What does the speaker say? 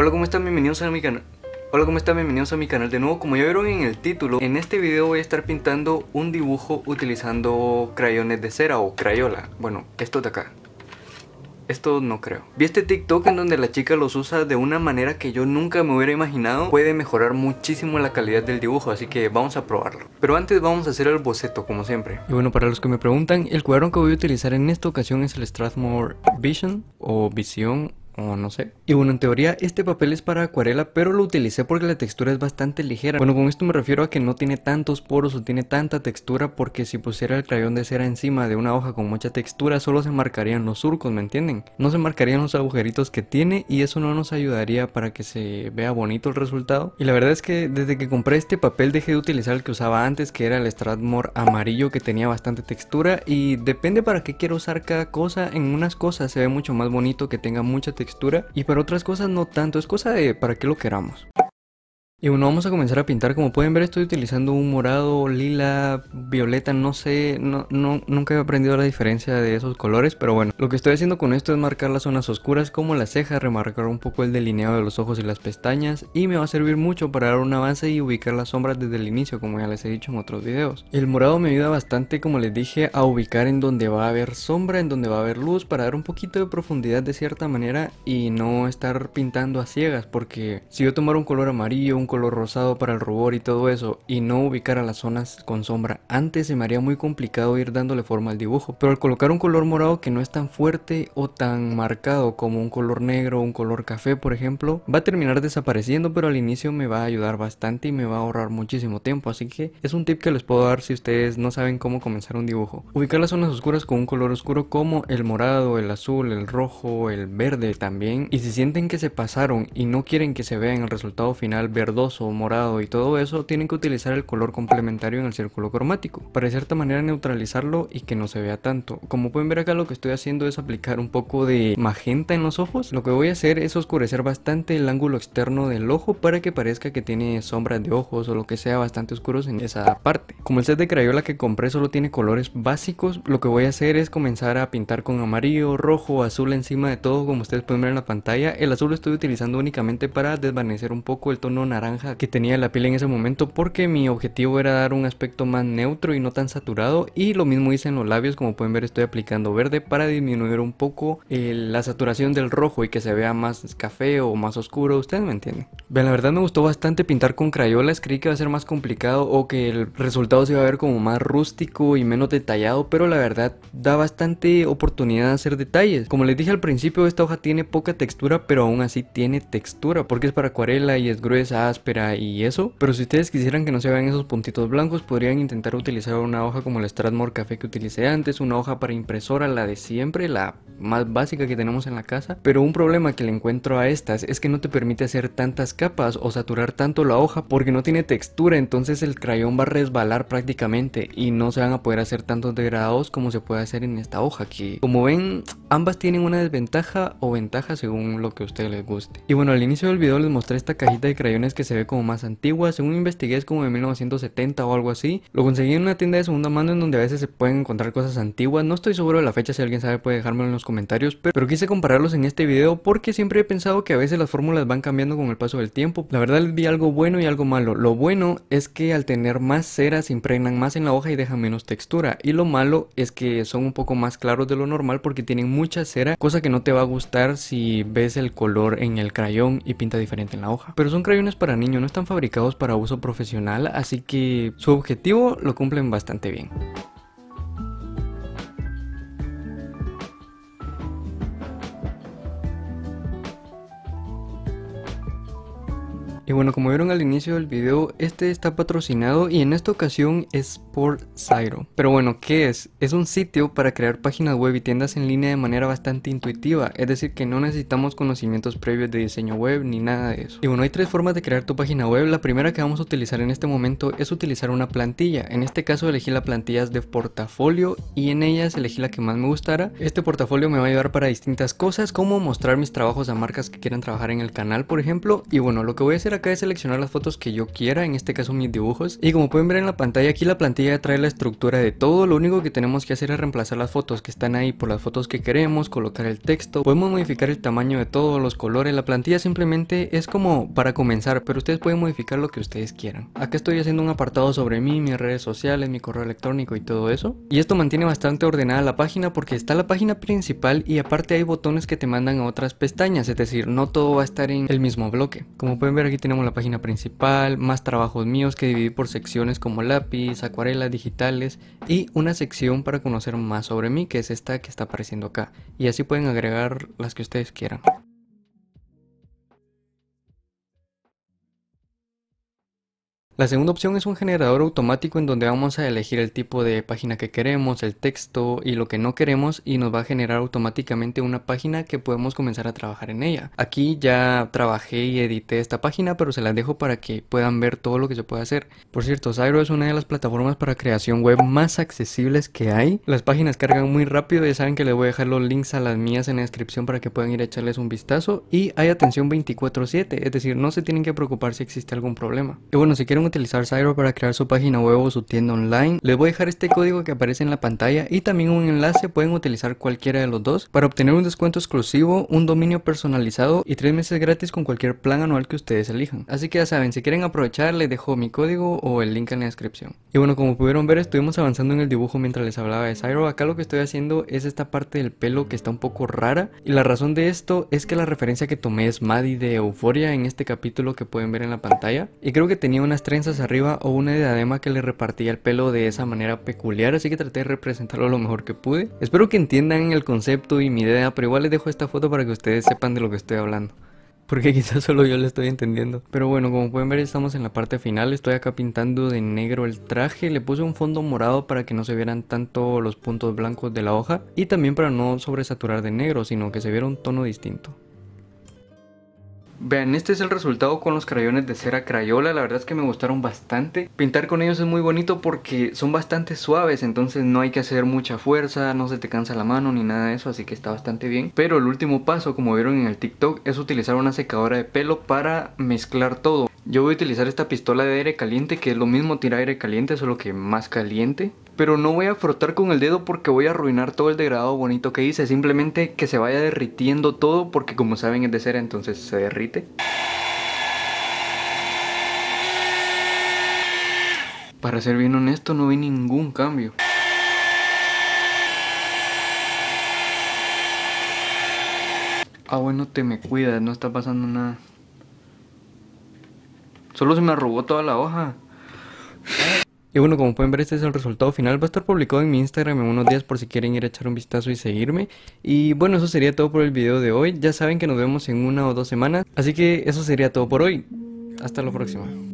Hola, ¿cómo están? Bienvenidos a mi canal. Hola, ¿cómo están? Bienvenidos a mi canal de nuevo. Como ya vieron en el título, en este video voy a estar pintando un dibujo utilizando crayones de cera o crayola. Bueno, esto de acá. Esto no creo. Vi este TikTok en donde la chica los usa de una manera que yo nunca me hubiera imaginado. Puede mejorar muchísimo la calidad del dibujo, así que vamos a probarlo. Pero antes vamos a hacer el boceto, como siempre. Y bueno, para los que me preguntan, el cuadrón que voy a utilizar en esta ocasión es el Strathmore Vision o Visión no sé. Y bueno, en teoría este papel es para acuarela, pero lo utilicé porque la textura es bastante ligera. Bueno, con esto me refiero a que no tiene tantos poros o tiene tanta textura porque si pusiera el crayón de cera encima de una hoja con mucha textura solo se marcarían los surcos, ¿me entienden? No se marcarían los agujeritos que tiene y eso no nos ayudaría para que se vea bonito el resultado. Y la verdad es que desde que compré este papel dejé de utilizar el que usaba antes que era el Strathmore amarillo que tenía bastante textura y depende para qué quiero usar cada cosa. En unas cosas se ve mucho más bonito que tenga mucha textura y para otras cosas no tanto, es cosa de para qué lo queramos. Y bueno, vamos a comenzar a pintar. Como pueden ver, estoy utilizando un morado, lila, violeta, no sé, no, no, nunca he aprendido la diferencia de esos colores, pero bueno. Lo que estoy haciendo con esto es marcar las zonas oscuras como las cejas, remarcar un poco el delineado de los ojos y las pestañas, y me va a servir mucho para dar un avance y ubicar las sombras desde el inicio, como ya les he dicho en otros videos. El morado me ayuda bastante, como les dije, a ubicar en donde va a haber sombra, en donde va a haber luz, para dar un poquito de profundidad de cierta manera y no estar pintando a ciegas, porque si yo tomara un color amarillo, un color rosado para el rubor y todo eso y no ubicar a las zonas con sombra antes se me haría muy complicado ir dándole forma al dibujo pero al colocar un color morado que no es tan fuerte o tan marcado como un color negro o un color café por ejemplo va a terminar desapareciendo pero al inicio me va a ayudar bastante y me va a ahorrar muchísimo tiempo así que es un tip que les puedo dar si ustedes no saben cómo comenzar un dibujo ubicar las zonas oscuras con un color oscuro como el morado, el azul, el rojo, el verde también y si sienten que se pasaron y no quieren que se vean el resultado final verde morado y todo eso, tienen que utilizar el color complementario en el círculo cromático, para de cierta manera neutralizarlo y que no se vea tanto. Como pueden ver acá lo que estoy haciendo es aplicar un poco de magenta en los ojos. Lo que voy a hacer es oscurecer bastante el ángulo externo del ojo para que parezca que tiene sombras de ojos o lo que sea bastante oscuros en esa parte. Como el set de Crayola que compré solo tiene colores básicos, lo que voy a hacer es comenzar a pintar con amarillo, rojo, azul encima de todo como ustedes pueden ver en la pantalla. El azul lo estoy utilizando únicamente para desvanecer un poco el tono naranja que tenía la piel en ese momento porque mi objetivo era dar un aspecto más neutro y no tan saturado y lo mismo hice en los labios como pueden ver estoy aplicando verde para disminuir un poco eh, la saturación del rojo y que se vea más café o más oscuro, ustedes me entienden. la verdad me gustó bastante pintar con crayolas, creí que va a ser más complicado o que el resultado se iba a ver como más rústico y menos detallado, pero la verdad da bastante oportunidad de hacer detalles. Como les dije al principio, esta hoja tiene poca textura, pero aún así tiene textura porque es para acuarela y es gruesa, y eso, pero si ustedes quisieran que no se vean esos puntitos blancos, podrían intentar utilizar una hoja como la Strathmore Café que utilicé antes, una hoja para impresora, la de siempre, la más básica que tenemos en la casa, pero un problema que le encuentro a estas es que no te permite hacer tantas capas o saturar tanto la hoja porque no tiene textura, entonces el crayón va a resbalar prácticamente y no se van a poder hacer tantos degradados como se puede hacer en esta hoja que como ven ambas tienen una desventaja o ventaja según lo que a ustedes les guste. Y bueno al inicio del video les mostré esta cajita de crayones que se ve como más antigua, según investigué es como de 1970 o algo así. Lo conseguí en una tienda de segunda mano en donde a veces se pueden encontrar cosas antiguas, no estoy seguro de la fecha, si alguien sabe puede dejármelo en los comentarios, pero, quise compararlos en este video porque siempre he pensado que a veces las fórmulas van cambiando con el paso del tiempo. La verdad vi algo bueno y algo malo. Lo bueno es que al tener más cera se impregnan más en la hoja y dejan menos textura, y lo malo es que son un poco más claros de lo normal porque tienen mucha cera, cosa que no te va a gustar si ves el color en el crayón y pinta diferente en la hoja. Pero son crayones para niño no están fabricados para uso profesional, así que su objetivo lo cumplen bastante bien. Y bueno, como vieron al inicio del video, este está patrocinado y en esta ocasión es por Zyro. Pero bueno, ¿qué es? Es un sitio para crear páginas web y tiendas en línea de manera bastante intuitiva, es decir que no necesitamos conocimientos previos de diseño web ni nada de eso. Y bueno, hay tres formas de crear tu página web, la primera que vamos a utilizar en este momento es utilizar una plantilla, en este caso elegí la plantillas de portafolio y en ellas elegí la que más me gustara. Este portafolio me va a ayudar para distintas cosas como mostrar mis trabajos a marcas que quieran trabajar en el canal por ejemplo y bueno, lo que voy a hacer acá es seleccionar las fotos que yo quiera, en este caso mis dibujos. Y como pueden ver en la pantalla, aquí la plantilla trae la estructura de todo. Lo único que tenemos que hacer es reemplazar las fotos que están ahí por las fotos que queremos, colocar el texto. Podemos modificar el tamaño de todos los colores. La plantilla simplemente es como para comenzar, pero ustedes pueden modificar lo que ustedes quieran. Acá estoy haciendo un apartado sobre mí, mis redes sociales, mi correo electrónico y todo eso. Y esto mantiene bastante ordenada la página porque está la página principal y aparte hay botones que te mandan a otras pestañas, es decir, no todo va a estar en el mismo bloque. Como pueden ver aquí tenemos la página principal, más trabajos míos que dividí por secciones como lápiz, acuarelas, digitales y una sección para conocer más sobre mí que es esta que está apareciendo acá. Y así pueden agregar las que ustedes quieran. La segunda opción es un generador automático en donde vamos a elegir el tipo de página que queremos, el texto y lo que no queremos y nos va a generar automáticamente una página que podemos comenzar a trabajar en ella. Aquí ya trabajé y edité esta página pero se las dejo para que puedan ver todo lo que se puede hacer. Por cierto, Zyro es una de las plataformas para creación web más accesibles que hay. Las páginas cargan muy rápido, y saben que les voy a dejar los links a las mías en la descripción para que puedan ir a echarles un vistazo y hay atención 24/7, es decir, no se tienen que preocupar si existe algún problema. Y bueno, si quieren utilizar Zyro para crear su página web o su tienda online. Les voy a dejar este código que aparece en la pantalla y también un enlace, pueden utilizar cualquiera de los dos para obtener un descuento exclusivo, un dominio personalizado y tres meses gratis con cualquier plan anual que ustedes elijan. Así que ya saben, si quieren aprovechar les dejo mi código o el link en la descripción. Y bueno, como pudieron ver estuvimos avanzando en el dibujo mientras les hablaba de Zyro. Acá lo que estoy haciendo es esta parte del pelo que está un poco rara y la razón de esto es que la referencia que tomé es Maddie de Euforia en este capítulo que pueden ver en la pantalla y creo que tenía unas 30 arriba o una diadema que le repartía el pelo de esa manera peculiar, así que traté de representarlo lo mejor que pude. Espero que entiendan el concepto y mi idea, pero igual les dejo esta foto para que ustedes sepan de lo que estoy hablando porque quizás solo yo lo estoy entendiendo. Pero bueno, como pueden ver estamos en la parte final, estoy acá pintando de negro el traje, le puse un fondo morado para que no se vieran tanto los puntos blancos de la hoja y también para no sobresaturar de negro, sino que se viera un tono distinto. Vean, este es el resultado con los crayones de cera Crayola, la verdad es que me gustaron bastante. Pintar con ellos es muy bonito porque son bastante suaves, entonces no hay que hacer mucha fuerza, no se te cansa la mano ni nada de eso, así que está bastante bien. Pero el último paso, como vieron en el TikTok, es utilizar una secadora de pelo para mezclar todo. Yo voy a utilizar esta pistola de aire caliente que es lo mismo tirar aire caliente, solo que más caliente. Pero no voy a frotar con el dedo porque voy a arruinar todo el degradado bonito que hice. Simplemente que se vaya derritiendo todo porque como saben es de cera entonces se derrite. Para ser bien honesto no vi ningún cambio. Ah bueno, te me cuidas, no está pasando nada. Solo se me robó toda la hoja. Y bueno, como pueden ver, este es el resultado final. Va a estar publicado en mi Instagram en unos días por si quieren ir a echar un vistazo y seguirme. Y bueno, eso sería todo por el video de hoy. Ya saben que nos vemos en una o dos semanas. Así que eso sería todo por hoy. Hasta la próxima.